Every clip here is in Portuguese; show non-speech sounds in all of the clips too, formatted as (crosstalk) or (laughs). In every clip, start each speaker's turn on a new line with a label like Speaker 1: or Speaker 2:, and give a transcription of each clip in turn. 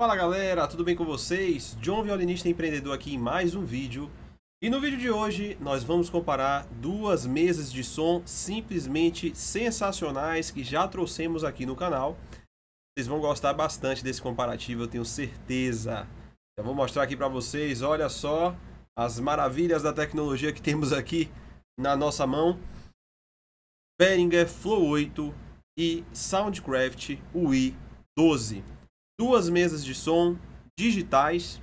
Speaker 1: Fala galera, tudo bem com vocês? John Violinista Empreendedor aqui em mais um vídeo. E no vídeo de hoje nós vamos comparar duas mesas de som simplesmente sensacionais que já trouxemos aqui no canal. Vocês vão gostar bastante desse comparativo, eu tenho certeza. Já vou mostrar aqui para vocês, olha só as maravilhas da tecnologia que temos aqui na nossa mão. Behringer Flow 8 e Soundcraft UI 12 duas mesas de som digitais.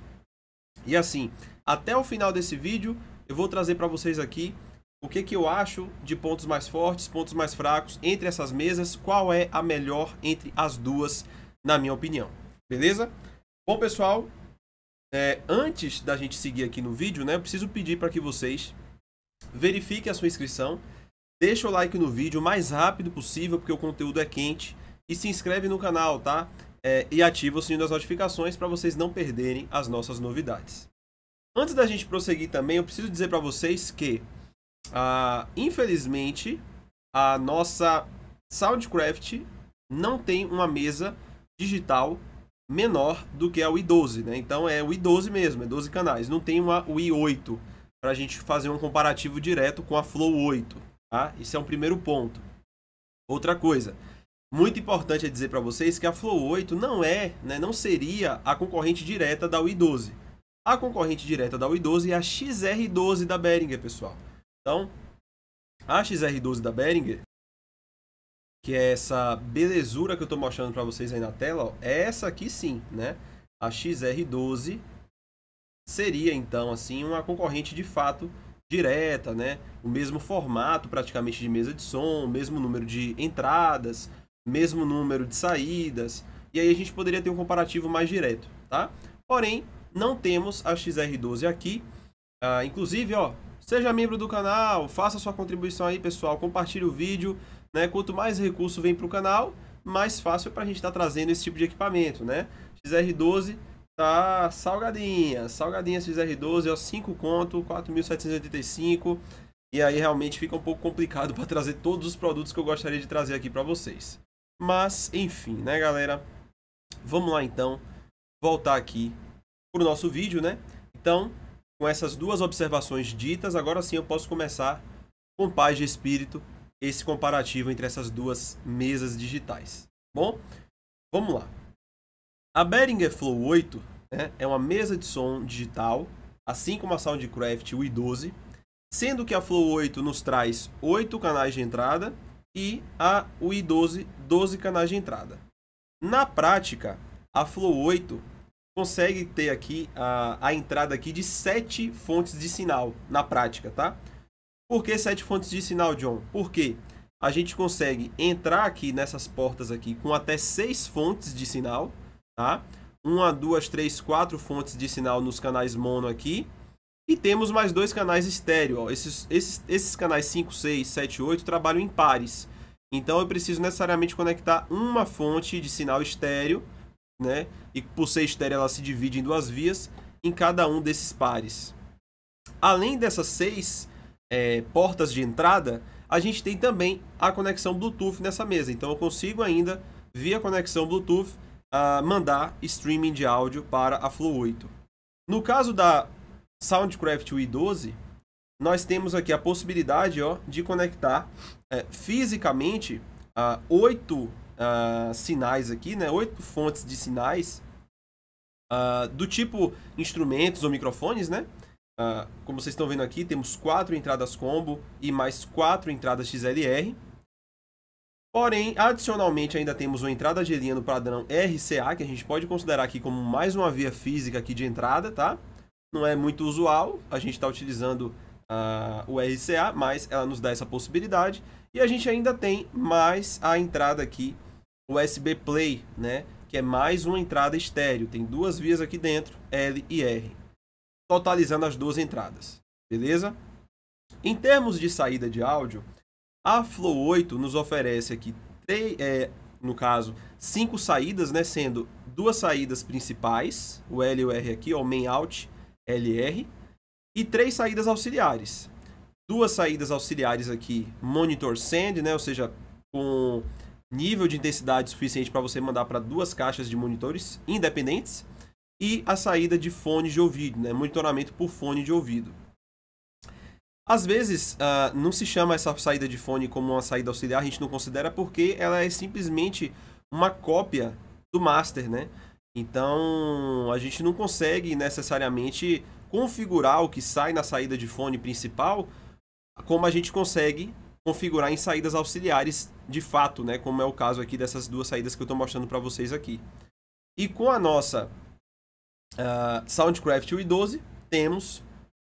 Speaker 1: E assim, até o final desse vídeo, eu vou trazer para vocês aqui o que, que eu acho de pontos mais fortes, pontos mais fracos entre essas mesas, qual é a melhor entre as duas, na minha opinião. Beleza? Bom, pessoal, é, antes da gente seguir aqui no vídeo, né, eu preciso pedir para que vocês verifiquem a sua inscrição, deixem o like no vídeo o mais rápido possível, porque o conteúdo é quente, e se inscreve no canal, tá? é, e ativa o sininho das notificações para vocês não perderem as nossas novidades. Antes da gente prosseguir também, eu preciso dizer para vocês que, ah, infelizmente, a nossa Soundcraft não tem uma mesa digital menor do que a Wii 12, né? Então é Wii 12 mesmo, é 12 canais. Não tem uma Wii 8 para a gente fazer um comparativo direto com a Flow 8, tá? esse é um primeiro ponto. Outra coisa, muito importante é dizer para vocês que a Flow 8 não é, né, não seria a concorrente direta da Ui12. A concorrente direta da Ui12 é a XR12 da Behringer, pessoal. Então, a XR12 da Behringer, que é essa belezura que eu estou mostrando para vocês aí na tela, ó, é essa aqui sim, né? A XR12 seria então assim uma concorrente de fato direta, né? O mesmo formato praticamente de mesa de som, o mesmo número de entradas, mesmo número de saídas, e aí a gente poderia ter um comparativo mais direto, tá? Porém, não temos a XR12 aqui. Ah, inclusive, ó, seja membro do canal, faça sua contribuição aí, pessoal, compartilhe o vídeo, né? Quanto mais recurso vem para o canal, mais fácil é para a gente estar tá trazendo esse tipo de equipamento, né? XR12 tá salgadinha, salgadinha XR12, ó, 5 conto, 4.785, e aí realmente fica um pouco complicado (laughs) para trazer todos os produtos que eu gostaria de trazer aqui para vocês. Mas, enfim, né, galera? Vamos lá, então, voltar aqui para o nosso vídeo, né? Então, com essas duas observações ditas, agora sim eu posso começar com paz de espírito esse comparativo entre essas duas mesas digitais. Tá bom, vamos lá. A Behringer Flow 8 né, é uma mesa de som digital, assim como a Soundcraft Wii 12, sendo que a Flow 8 nos traz oito canais de entrada e a UI12, 12 canais de entrada. Na prática, a Flow 8 consegue ter aqui a, a entrada aqui de 7 fontes de sinal, na prática, tá? Por que 7 fontes de sinal, John? Porque a gente consegue entrar aqui nessas portas aqui com até 6 fontes de sinal, tá? Uma, duas, três, quatro fontes de sinal nos canais mono aqui e temos mais dois canais estéreo. Ó. Esses, esses, esses canais 5, 6, 7, 8 trabalham em pares. Então eu preciso necessariamente conectar uma fonte de sinal estéreo, né? E por ser estéreo ela se divide em duas vias em cada um desses pares. Além dessas seis é, portas de entrada, a gente tem também a conexão Bluetooth nessa mesa. Então eu consigo ainda, via conexão Bluetooth, uh, mandar streaming de áudio para a Flow 8. No caso da Soundcraft Wii 12, nós temos aqui a possibilidade ó, de conectar é, fisicamente oito sinais aqui, né? Oito fontes de sinais do tipo instrumentos ou microfones, né? como vocês estão vendo aqui, temos quatro entradas combo e mais quatro entradas XLR. Porém, adicionalmente ainda temos uma entrada de linha no padrão RCA, que a gente pode considerar aqui como mais uma via física aqui de entrada, tá? não é muito usual, a gente está utilizando uh, o RCA, mas ela nos dá essa possibilidade. E a gente ainda tem mais a entrada aqui, USB Play, né? que é mais uma entrada estéreo. Tem duas vias aqui dentro, L e R, totalizando as duas entradas. Beleza? Em termos de saída de áudio, a Flow 8 nos oferece aqui, três, é, no caso, cinco saídas, né? sendo duas saídas principais, o L e o R aqui, o main out, LR, e três saídas auxiliares. Duas saídas auxiliares aqui, monitor send, né? ou seja, com nível de intensidade suficiente para você mandar para duas caixas de monitores independentes, e a saída de fone de ouvido, né? monitoramento por fone de ouvido. Às vezes, uh, não se chama essa saída de fone como uma saída auxiliar, a gente não considera porque ela é simplesmente uma cópia do master, né? Então, a gente não consegue necessariamente configurar o que sai na saída de fone principal como a gente consegue configurar em saídas auxiliares de fato, né, como é o caso aqui dessas duas saídas que eu estou mostrando para vocês aqui. E com a nossa uh, Soundcraft UI12, temos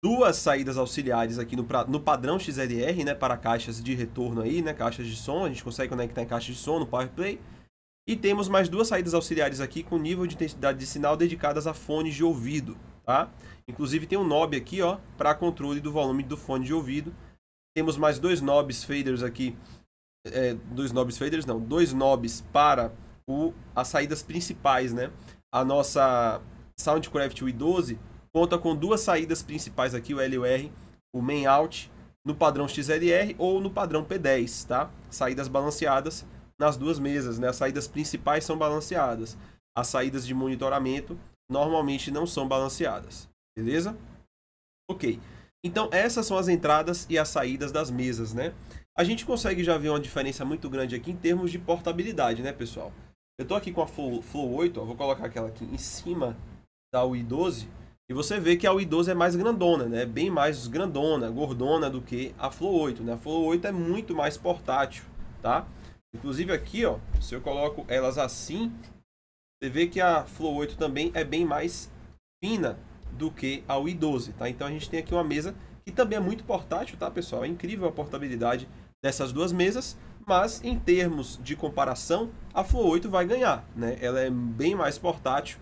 Speaker 1: duas saídas auxiliares aqui no, no padrão XLR, né, para caixas de retorno aí, né, caixas de som, a gente consegue conectar em caixas de som no PowerPlay. Play e temos mais duas saídas auxiliares aqui com nível de intensidade de sinal dedicadas a fones de ouvido, tá? Inclusive tem um knob aqui, ó, para controle do volume do fone de ouvido. Temos mais dois knobs faders aqui, é, dois knobs faders não, dois knobs para o, as saídas principais, né? A nossa Soundcraft U12 conta com duas saídas principais aqui, o LUR, o main out, no padrão XLR ou no padrão P10, tá? Saídas balanceadas nas duas mesas, né? As saídas principais são balanceadas. As saídas de monitoramento normalmente não são balanceadas, beleza? Ok. Então essas são as entradas e as saídas das mesas, né? A gente consegue já ver uma diferença muito grande aqui em termos de portabilidade, né, pessoal? Eu tô aqui com a Flow, 8, ó, vou colocar aquela aqui em cima da UI 12 e você vê que a UI 12 é mais grandona, né? Bem mais grandona, gordona do que a Flow 8, né? A Flow 8 é muito mais portátil, tá? Inclusive aqui, ó, se eu coloco elas assim, você vê que a Flow 8 também é bem mais fina do que a Wii 12, tá? Então a gente tem aqui uma mesa que também é muito portátil, tá, pessoal? É incrível a portabilidade dessas duas mesas, mas em termos de comparação, a Flow 8 vai ganhar, né? Ela é bem mais portátil,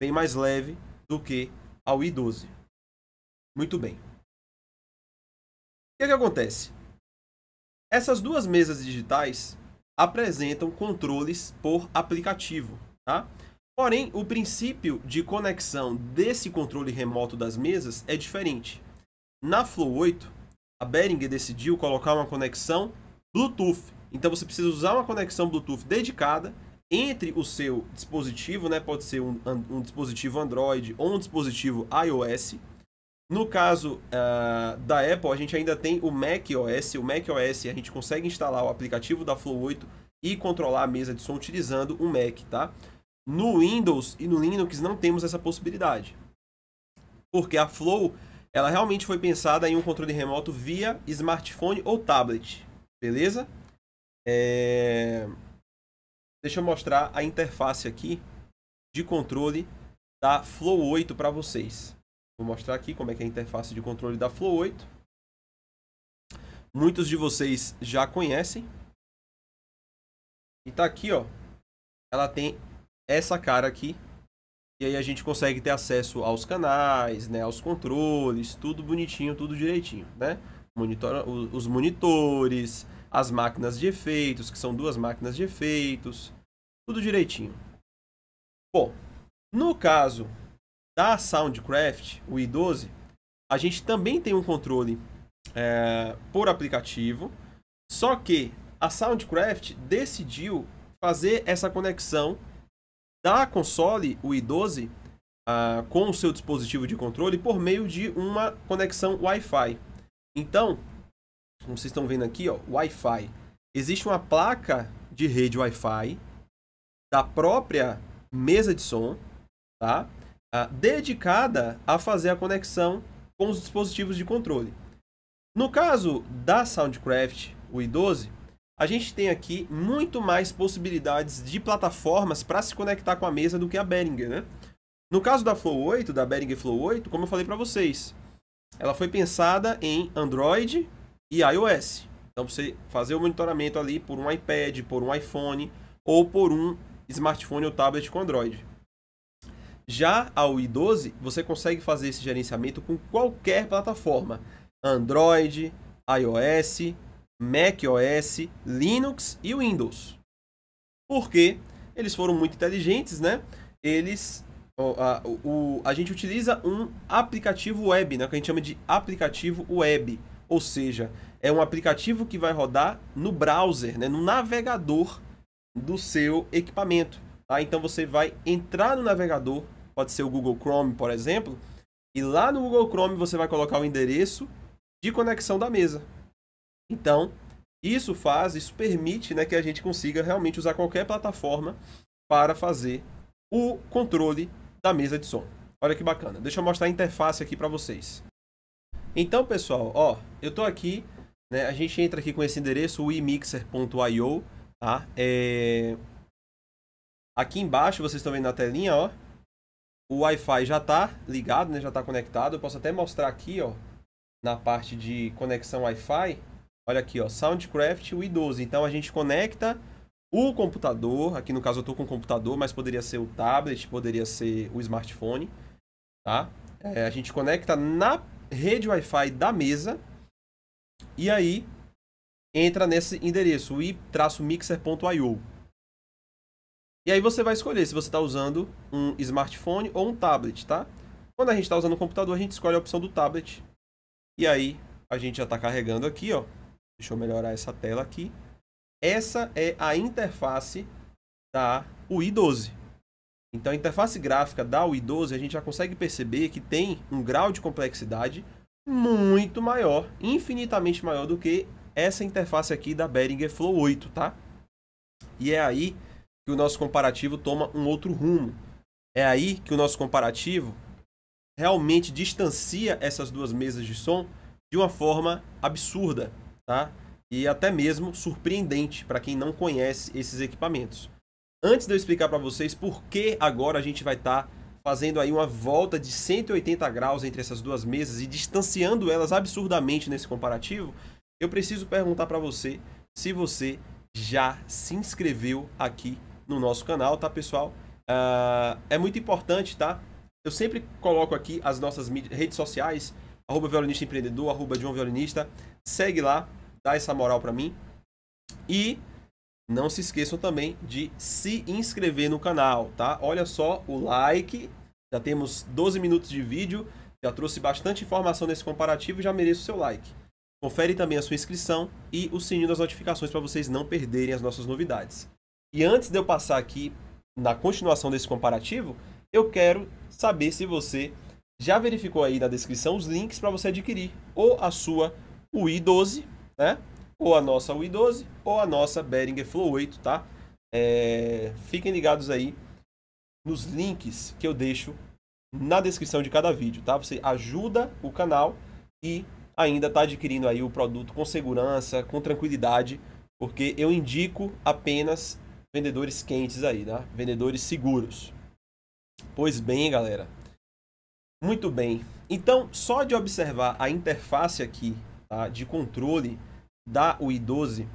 Speaker 1: bem mais leve do que a Wii 12. Muito bem. O que, é que acontece? Essas duas mesas digitais apresentam controles por aplicativo, tá? Porém, o princípio de conexão desse controle remoto das mesas é diferente. Na Flow 8, a Behringer decidiu colocar uma conexão Bluetooth. Então você precisa usar uma conexão Bluetooth dedicada entre o seu dispositivo, né? Pode ser um, um dispositivo Android ou um dispositivo iOS, no caso uh, da Apple, a gente ainda tem o Mac OS. O Mac OS a gente consegue instalar o aplicativo da Flow 8 e controlar a mesa de som utilizando o Mac, tá? No Windows e no Linux não temos essa possibilidade. Porque a Flow, ela realmente foi pensada em um controle remoto via smartphone ou tablet, beleza? É... Deixa eu mostrar a interface aqui de controle da Flow 8 para vocês. Vou mostrar aqui como é que é a interface de controle da Flow 8. Muitos de vocês já conhecem. E tá aqui, ó. Ela tem essa cara aqui. E aí a gente consegue ter acesso aos canais, né, aos controles, tudo bonitinho, tudo direitinho, né? Monitor, os monitores, as máquinas de efeitos, que são duas máquinas de efeitos, tudo direitinho. Bom, no caso da Soundcraft, o i12, a gente também tem um controle é, por aplicativo, só que a Soundcraft decidiu fazer essa conexão da console, o i12, uh, ah, com o seu dispositivo de controle por meio de uma conexão Wi-Fi. Então, como vocês estão vendo aqui, Wi-Fi. Existe uma placa de rede Wi-Fi da própria mesa de som, tá? Ah, dedicada a fazer a conexão com os dispositivos de controle. No caso da Soundcraft ui 12 a gente tem aqui muito mais possibilidades de plataformas para se conectar com a mesa do que a Behringer, né? No caso da Flow 8, da Behringer Flow 8, como eu falei para vocês, ela foi pensada em Android e iOS. Então você fazer o monitoramento ali por um iPad, por um iPhone ou por um smartphone ou tablet com Android. Já a i12, você consegue fazer esse gerenciamento com qualquer plataforma: Android, iOS, macOS, Linux e Windows. Porque eles foram muito inteligentes, né? Eles a, o, a gente utiliza um aplicativo web, né, que a gente chama de aplicativo web, ou seja, é um aplicativo que vai rodar no browser, né, no navegador do seu equipamento. Tá? Então você vai entrar no navegador, pode ser o Google Chrome, por exemplo, e lá no Google Chrome você vai colocar o endereço de conexão da mesa. Então, isso faz, isso permite né, que a gente consiga realmente usar qualquer plataforma para fazer o controle da mesa de som. Olha que bacana. Deixa eu mostrar a interface aqui para vocês. Então, pessoal, ó, eu tô aqui, né, a gente entra aqui com esse endereço, wemixer.io, tá? É... Aqui embaixo, vocês estão vendo na telinha, ó, o Wi-Fi já está ligado, né? já está conectado. Eu posso até mostrar aqui, ó, na parte de conexão Wi-Fi. Olha aqui, ó, Soundcraft U12. Então a gente conecta o computador, aqui no caso eu estou com o computador, mas poderia ser o tablet, poderia ser o smartphone, tá? É, a gente conecta na rede Wi-Fi da mesa e aí entra nesse endereço, i-mixer.io. E aí você vai escolher se você está usando um smartphone ou um tablet, tá? Quando a gente está usando um computador, a gente escolhe a opção do tablet. E aí a gente já está carregando aqui, ó. Deixa eu melhorar essa tela aqui. Essa é a interface da UI 12. Então, a interface gráfica da UI 12, a gente já consegue perceber que tem um grau de complexidade muito maior, infinitamente maior do que essa interface aqui da Behringer Flow 8, tá? E é aí que o nosso comparativo toma um outro rumo. É aí que o nosso comparativo realmente distancia essas duas mesas de som de uma forma absurda, tá? E até mesmo surpreendente para quem não conhece esses equipamentos. Antes de eu explicar para vocês por que agora a gente vai estar tá fazendo aí uma volta de 180 graus entre essas duas mesas e distanciando elas absurdamente nesse comparativo, eu preciso perguntar para você se você já se inscreveu aqui no nosso canal, tá, pessoal? Uh, é muito importante, tá? Eu sempre coloco aqui as nossas redes sociais, arroba violinista empreendedor, arroba John Violinista. Segue lá, dá essa moral para mim. E não se esqueçam também de se inscrever no canal, tá? Olha só o like, já temos 12 minutos de vídeo, já trouxe bastante informação nesse comparativo e já mereço o seu like. Confere também a sua inscrição e o sininho das notificações para vocês não perderem as nossas novidades. E antes de eu passar aqui na continuação desse comparativo, eu quero saber se você já verificou aí na descrição os links para você adquirir ou a sua UI12, né? Ou a nossa UI12 ou a nossa Behringer Flow 8, tá? É... Fiquem ligados aí nos links que eu deixo na descrição de cada vídeo, tá? Você ajuda o canal e ainda está adquirindo aí o produto com segurança, com tranquilidade, porque eu indico apenas vendedores quentes aí, né? Vendedores seguros. Pois bem, galera. Muito bem. Então, só de observar a interface aqui tá, de controle da UI12,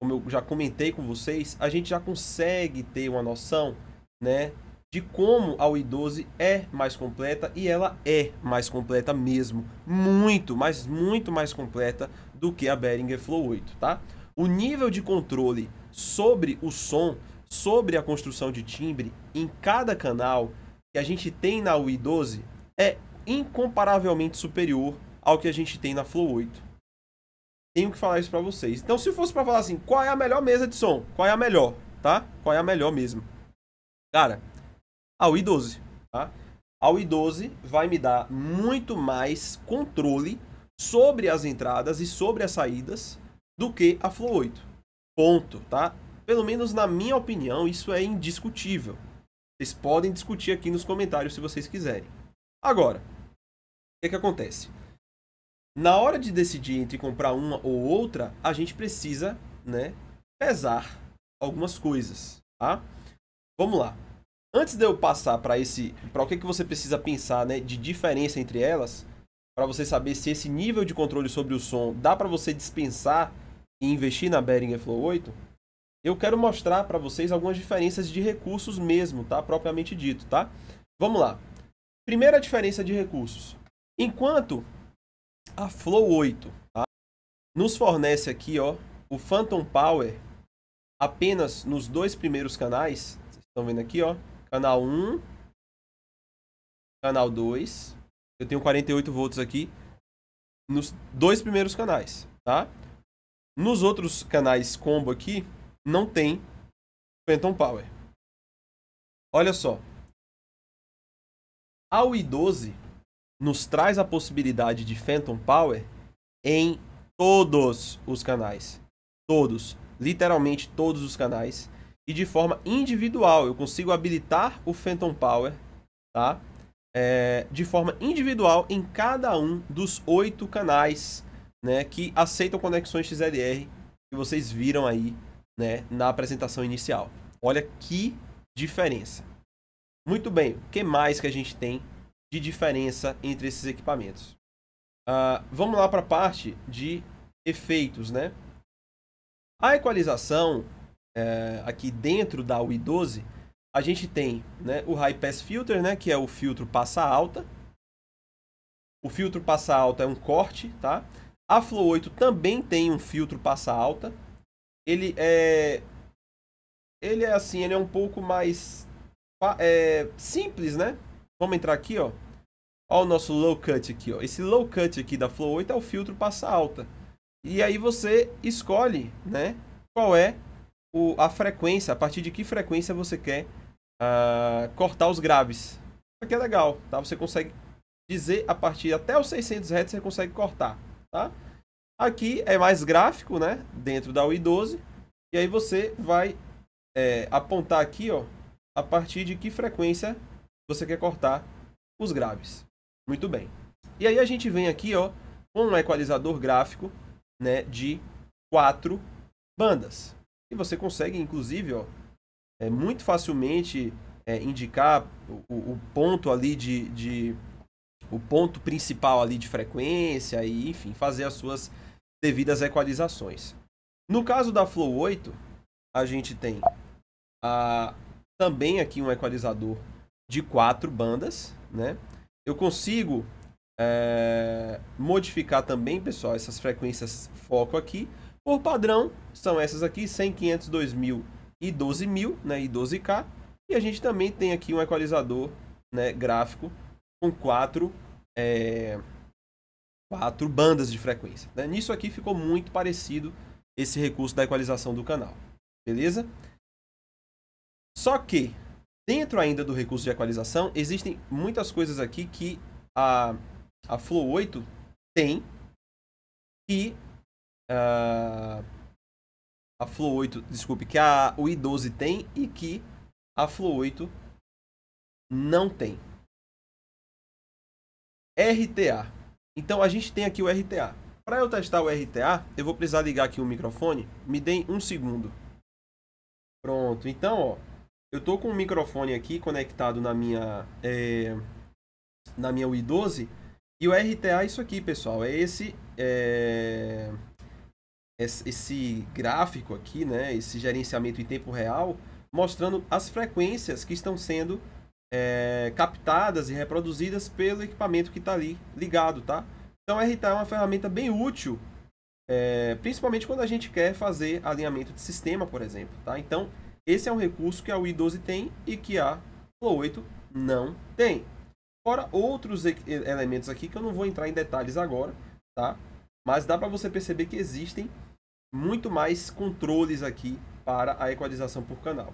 Speaker 1: como eu já comentei com vocês, a gente já consegue ter uma noção né, de como a UI12 é mais completa e ela é mais completa mesmo, muito, mas muito mais completa do que a Behringer Flow 8, tá? O nível de controle sobre o som, sobre a construção de timbre em cada canal que a gente tem na UI12 é incomparavelmente superior ao que a gente tem na Flow 8. Tenho que falar isso para vocês. Então, se fosse para falar assim, qual é a melhor mesa de som? Qual é a melhor, tá? Qual é a melhor mesmo? Cara, a UI12, tá? A UI12 vai me dar muito mais controle sobre as entradas e sobre as saídas do que a Flow 8. Ponto, tá? Pelo menos na minha opinião, isso é indiscutível. Vocês podem discutir aqui nos comentários se vocês quiserem. Agora, o que, que acontece? Na hora de decidir entre comprar uma ou outra, a gente precisa, né, pesar algumas coisas, tá? Vamos lá. Antes de eu passar para esse, para o que, que você precisa pensar, né, de diferença entre elas, para você saber se esse nível de controle sobre o som dá para você dispensar e investir na Behringer Flow 8, eu quero mostrar para vocês algumas diferenças de recursos mesmo, tá? Propriamente dito, tá? Vamos lá. Primeira diferença de recursos. Enquanto a Flow 8 tá? nos fornece aqui, ó, o Phantom Power apenas nos dois primeiros canais, vocês estão vendo aqui, ó, canal 1, canal 2. Eu tenho 48 volts aqui nos dois primeiros canais, tá? Nos outros canais combo aqui, não tem Phantom Power. Olha só. A UI12 nos traz a possibilidade de Phantom Power em todos os canais. Todos. Literalmente todos os canais. E de forma individual. Eu consigo habilitar o Phantom Power, tá? É, de forma individual em cada um dos oito canais né, que aceitam conexões XLR que vocês viram aí, né, na apresentação inicial. Olha que diferença. Muito bem, o que mais que a gente tem de diferença entre esses equipamentos? Uh, vamos lá para a parte de efeitos, né? A equalização é, aqui dentro da UI12, a gente tem né, o High Pass Filter, né, que é o filtro passa alta. O filtro passa alta é um corte, tá? A Flow 8 também tem um filtro passa alta. Ele é ele é assim, ele é um pouco mais é, simples, né? Vamos entrar aqui, ó. o nosso low cut aqui, ó. Esse low cut aqui da Flow 8 é o filtro passa alta. E aí você escolhe, né? Qual é o, a frequência, a partir de que frequência você quer uh, cortar os graves. Isso aqui é legal, tá? Você consegue dizer a partir até os 600 Hz você consegue cortar tá? Aqui é mais gráfico, né? Dentro da UI 12. E aí você vai é, apontar aqui, ó, a partir de que frequência você quer cortar os graves. Muito bem. E aí a gente vem aqui, ó, com um equalizador gráfico, né, de quatro bandas. E você consegue, inclusive, ó, é, muito facilmente é, indicar o, o, ponto ali de, de o ponto principal ali de frequência e, enfim, fazer as suas devidas equalizações. No caso da Flow 8, a gente tem a, ah, também aqui um equalizador de quatro bandas, né? Eu consigo é, modificar também, pessoal, essas frequências foco aqui. Por padrão, são essas aqui, 100, 500, 2000 e 12000, né, e 12K. E a gente também tem aqui um equalizador né, gráfico com quatro, é, quatro bandas de frequência. Né? Nisso aqui ficou muito parecido esse recurso da equalização do canal. Beleza? Só que, dentro ainda do recurso de equalização, existem muitas coisas aqui que a, a Flow 8 tem e uh, a Flow 8, desculpe, que a, o i12 tem e que a Flow 8 não tem. RTA. Então a gente tem aqui o RTA. Para eu testar o RTA, eu vou precisar ligar aqui o microfone. Me deem um segundo. Pronto. Então, ó, eu tô com o microfone aqui conectado na minha é, na minha Wi12 e o RTA é isso aqui, pessoal. É esse é, é esse gráfico aqui, né? Esse gerenciamento em tempo real mostrando as frequências que estão sendo é, captadas e reproduzidas pelo equipamento que está ali ligado, tá? Então, a RTA é uma ferramenta bem útil, é, principalmente quando a gente quer fazer alinhamento de sistema, por exemplo, tá? Então, esse é um recurso que a U12 tem e que a Flow 8 não tem. Fora outros elementos aqui que eu não vou entrar em detalhes agora, tá? Mas dá para você perceber que existem muito mais controles aqui para a equalização por canal.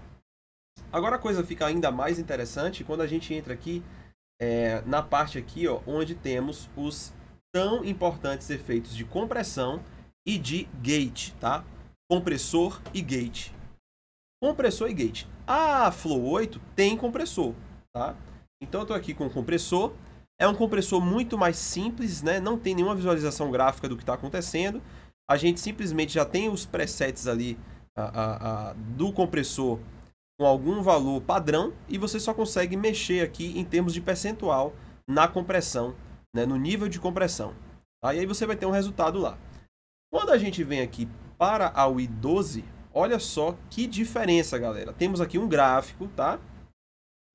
Speaker 1: Agora a coisa fica ainda mais interessante quando a gente entra aqui é, na parte aqui, ó, onde temos os tão importantes efeitos de compressão e de gate, tá? Compressor e gate. Compressor e gate. A Flow 8 tem compressor, tá? Então eu tô aqui com o compressor. É um compressor muito mais simples, né? Não tem nenhuma visualização gráfica do que está acontecendo. A gente simplesmente já tem os presets ali a, a, a, do compressor com algum valor padrão e você só consegue mexer aqui em termos de percentual na compressão, né, no nível de compressão. Tá? E aí você vai ter um resultado lá. Quando a gente vem aqui para a UI12, olha só que diferença, galera. Temos aqui um gráfico, tá?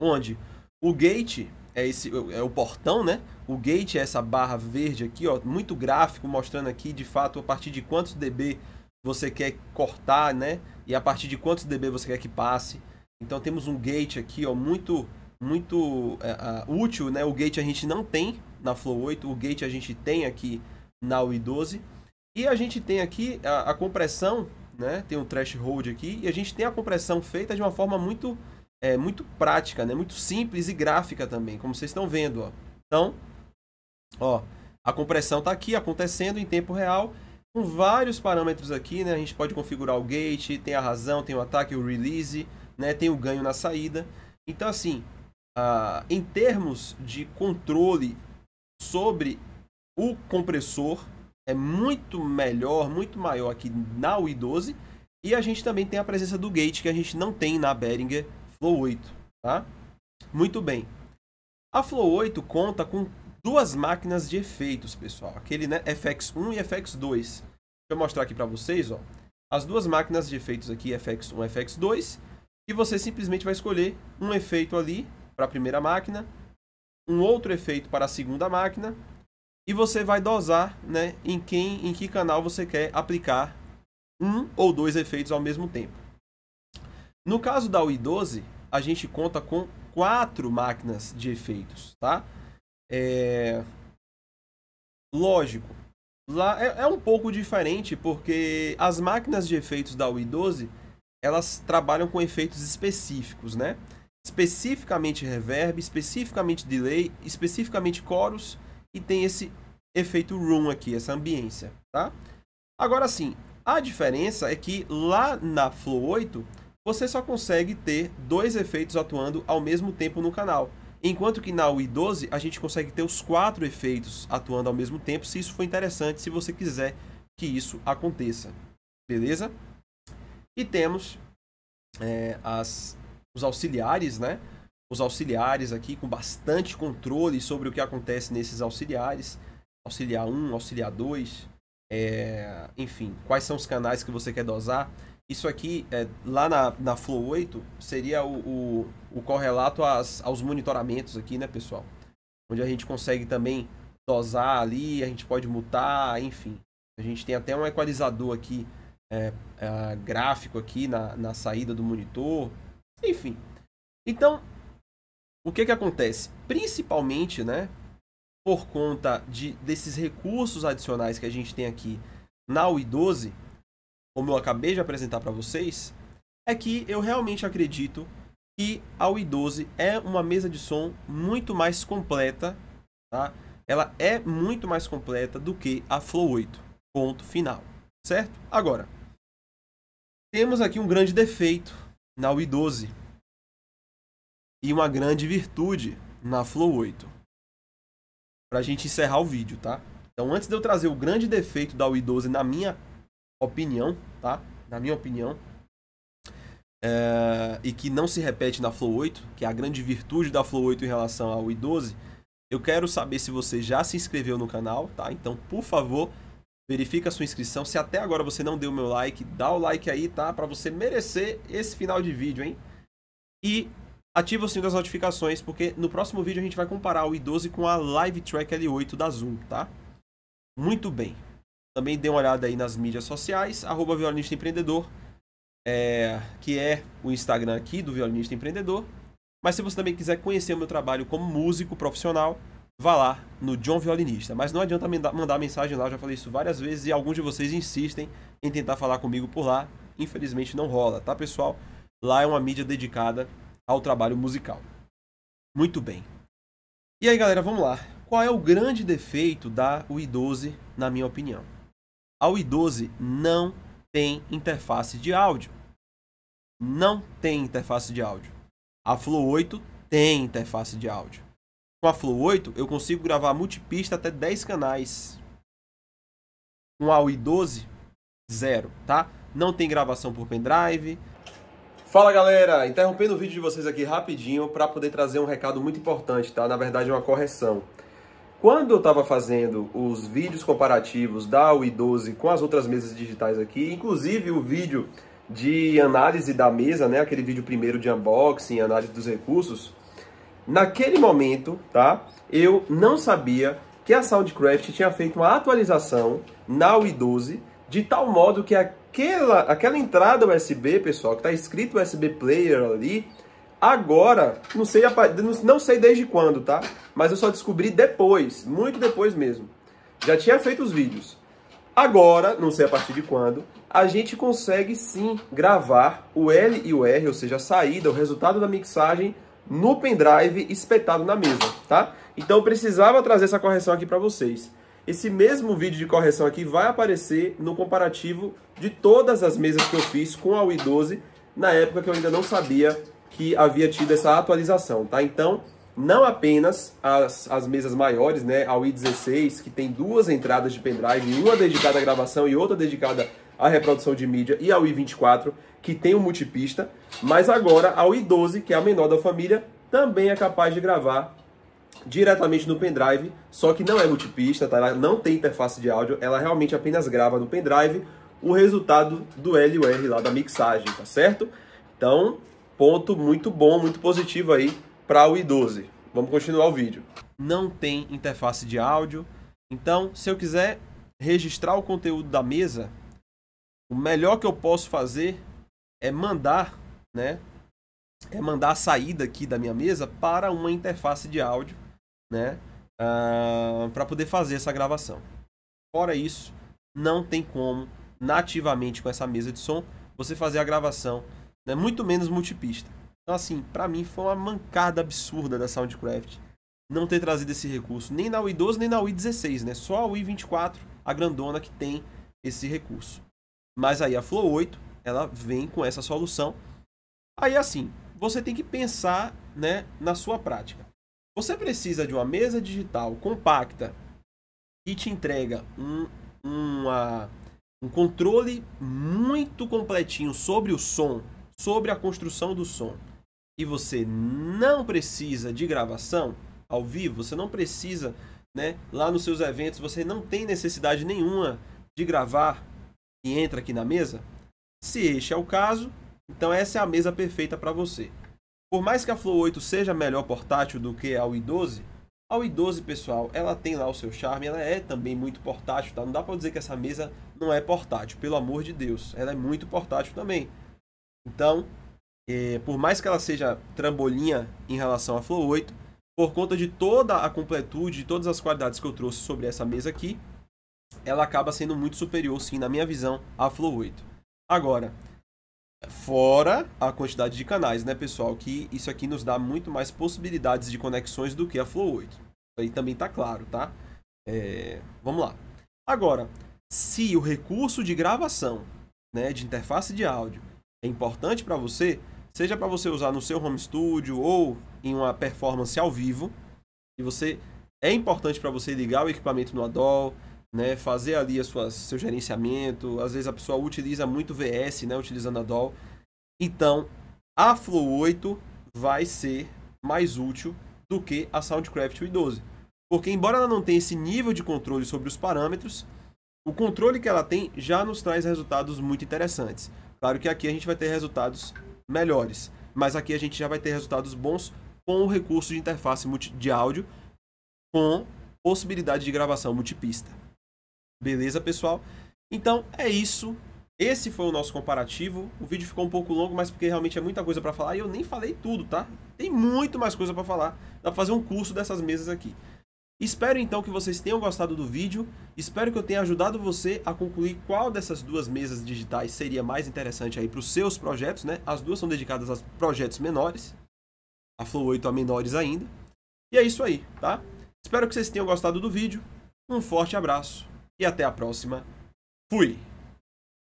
Speaker 1: Onde o gate é esse é o portão, né? O gate é essa barra verde aqui, ó, muito gráfico mostrando aqui de fato a partir de quantos dB você quer cortar, né? E a partir de quantos dB você quer que passe. Então temos um gate aqui, ó, muito muito é, útil, né? O gate a gente não tem na Flow 8, o gate a gente tem aqui na UI 12. E a gente tem aqui a, a compressão, né? Tem um threshold aqui e a gente tem a compressão feita de uma forma muito é muito prática, né? Muito simples e gráfica também, como vocês estão vendo, ó. Então, ó, a compressão está aqui acontecendo em tempo real com vários parâmetros aqui, né? A gente pode configurar o gate, tem a razão, tem o ataque, o release, né? Tem o ganho na saída. Então, assim, uh, em termos de controle sobre o compressor, é muito melhor, muito maior aqui na UI12. E a gente também tem a presença do gate, que a gente não tem na Behringer Flow 8, tá? Muito bem. A Flow 8 conta com duas máquinas de efeitos, pessoal. Aquele, né, FX1 e FX2. Deixa eu mostrar aqui para vocês, ó. As duas máquinas de efeitos aqui, FX1 e FX2. E você simplesmente vai escolher um efeito ali para a primeira máquina, um outro efeito para a segunda máquina, e você vai dosar né, em, quem, em que canal você quer aplicar um ou dois efeitos ao mesmo tempo. No caso da UI12, a gente conta com quatro máquinas de efeitos, tá? É... Lógico, lá é, é um pouco diferente porque as máquinas de efeitos da UI12 elas trabalham com efeitos específicos, né? Especificamente reverb, especificamente delay, especificamente chorus e tem esse efeito room aqui, essa ambiência, tá? Agora sim, a diferença é que lá na Flow 8 você só consegue ter dois efeitos atuando ao mesmo tempo no canal. Enquanto que na UI 12 a gente consegue ter os quatro efeitos atuando ao mesmo tempo, se isso for interessante, se você quiser que isso aconteça. Beleza? E temos é, as, os auxiliares, né? Os auxiliares aqui com bastante controle sobre o que acontece nesses auxiliares. Auxiliar 1, auxiliar 2, é, enfim, quais são os canais que você quer dosar. Isso aqui, é, lá na, na Flow 8, seria o, o, o correlato às, aos monitoramentos aqui, né, pessoal? Onde a gente consegue também dosar ali, a gente pode mutar, enfim. A gente tem até um equalizador aqui é, é, gráfico aqui na, na saída do monitor, enfim. Então, o que, que acontece? Principalmente, né, por conta de, desses recursos adicionais que a gente tem aqui na UI12, como eu acabei de apresentar para vocês, é que eu realmente acredito que a UI12 é uma mesa de som muito mais completa, tá? Ela é muito mais completa do que a Flow 8. Ponto final, certo? Agora, temos aqui um grande defeito na UI 12 e uma grande virtude na Flow 8. Pra gente encerrar o vídeo, tá? Então, antes de eu trazer o grande defeito da UI 12 na minha opinião, tá? Na minha opinião, é... e que não se repete na Flow 8, que é a grande virtude da Flow 8 em relação à UI 12, eu quero saber se você já se inscreveu no canal, tá? Então, por favor, verifica a sua inscrição. Se até agora você não deu o meu like, dá o like aí, tá? Para você merecer esse final de vídeo, hein? E ativa o sininho das notificações, porque no próximo vídeo a gente vai comparar o i12 com a Live Track L8 da Zoom, tá? Muito bem. Também dê uma olhada aí nas mídias sociais, arroba Violinista Empreendedor, é, que é o Instagram aqui do Violinista Empreendedor. Mas se você também quiser conhecer o meu trabalho como músico profissional, vá lá no John Violinista. Mas não adianta mandar mensagem lá, eu já falei isso várias vezes e alguns de vocês insistem em tentar falar comigo por lá. Infelizmente não rola, tá pessoal? Lá é uma mídia dedicada ao trabalho musical. Muito bem. E aí galera, vamos lá. Qual é o grande defeito da Wi12, na minha opinião? A Wi12 não tem interface de áudio. Não tem interface de áudio. A Flow 8 tem interface de áudio. Com a Flow 8, eu consigo gravar multipista até 10 canais. Com a UI 12, zero, tá? Não tem gravação por pendrive. Fala galera, interrompendo o vídeo de vocês aqui rapidinho para poder trazer um recado muito importante, tá? Na verdade é uma correção. Quando eu estava fazendo os vídeos comparativos da UI 12 com as outras mesas digitais aqui, inclusive o vídeo de análise da mesa, né? Aquele vídeo primeiro de unboxing, análise dos recursos, Naquele momento, tá? Eu não sabia que a Soundcraft tinha feito uma atualização na UI 12 de tal modo que aquela, aquela entrada USB, pessoal, que está escrito USB Player ali, agora, não sei, não sei desde quando, tá? Mas eu só descobri depois, muito depois mesmo. Já tinha feito os vídeos. Agora, não sei a partir de quando, a gente consegue sim gravar o L e o R, ou seja, a saída, o resultado da mixagem no pendrive espetado na mesa, tá? Então precisava trazer essa correção aqui para vocês. Esse mesmo vídeo de correção aqui vai aparecer no comparativo de todas as mesas que eu fiz com a Wii12 na época que eu ainda não sabia que havia tido essa atualização, tá? Então, não apenas as, as mesas maiores, né? A Wii 16, que tem duas entradas de pendrive, uma dedicada à gravação e outra dedicada a reprodução de mídia e ao I24, que tem um multipista, mas agora ao I12, que é a menor da família, também é capaz de gravar diretamente no pendrive, só que não é multipista, tá? ela não tem interface de áudio, ela realmente apenas grava no pendrive o resultado do LUR lá da mixagem, tá certo? Então, ponto muito bom, muito positivo aí para o i12. Vamos continuar o vídeo. Não tem interface de áudio, então se eu quiser registrar o conteúdo da mesa, o melhor que eu posso fazer é mandar, né? É mandar a saída aqui da minha mesa para uma interface de áudio, né? Uh, ah, para poder fazer essa gravação. Fora isso, não tem como nativamente com essa mesa de som você fazer a gravação, né? muito menos multipista. Então assim, para mim foi uma mancada absurda da Soundcraft não ter trazido esse recurso nem na Wii 12 nem na Wii 16, né? Só a Wii 24, a grandona que tem esse recurso. Mas aí a Flow 8, ela vem com essa solução. Aí assim, você tem que pensar né, na sua prática. Você precisa de uma mesa digital compacta que te entrega um, uma, um controle muito completinho sobre o som, sobre a construção do som. E você não precisa de gravação ao vivo, você não precisa, né, lá nos seus eventos, você não tem necessidade nenhuma de gravar e entra aqui na mesa? Se este é o caso, então essa é a mesa perfeita para você. Por mais que a Flow 8 seja melhor portátil do que a u 12 a u 12 pessoal, ela tem lá o seu charme, ela é também muito portátil, tá? Não dá para dizer que essa mesa não é portátil, pelo amor de Deus. Ela é muito portátil também. Então, é, por mais que ela seja trambolinha em relação à Flow 8, por conta de toda a completude, de todas as qualidades que eu trouxe sobre essa mesa aqui, ela acaba sendo muito superior, sim, na minha visão, à Flow 8. Agora, fora a quantidade de canais, né, pessoal, que isso aqui nos dá muito mais possibilidades de conexões do que a Flow 8. Isso aí também tá claro, tá? É... Vamos lá. Agora, se o recurso de gravação, né, de interface de áudio, é importante para você, seja para você usar no seu home studio ou em uma performance ao vivo, e você é importante para você ligar o equipamento no ADOL, né, fazer ali seu gerenciamento. Às vezes a pessoa utiliza muito VS, né, utilizando a DOL. Então, a Flow 8 vai ser mais útil do que a Soundcraft Win 12. Porque embora ela não tenha esse nível de controle sobre os parâmetros, o controle que ela tem já nos traz resultados muito interessantes. Claro que aqui a gente vai ter resultados melhores, mas aqui a gente já vai ter resultados bons com o recurso de interface de áudio com possibilidade de gravação multipista. Beleza, pessoal? Então, é isso. Esse foi o nosso comparativo. O vídeo ficou um pouco longo, mas porque realmente é muita coisa para falar e eu nem falei tudo, tá? Tem muito mais coisa para falar. Dá pra fazer um curso dessas mesas aqui. Espero então que vocês tenham gostado do vídeo. Espero que eu tenha ajudado você a concluir qual dessas duas mesas digitais seria mais interessante aí para os seus projetos, né? As duas são dedicadas a projetos menores. A Flow 8 a menores ainda. E é isso aí, tá? Espero que vocês tenham gostado do vídeo. Um forte abraço e até a próxima. Fui!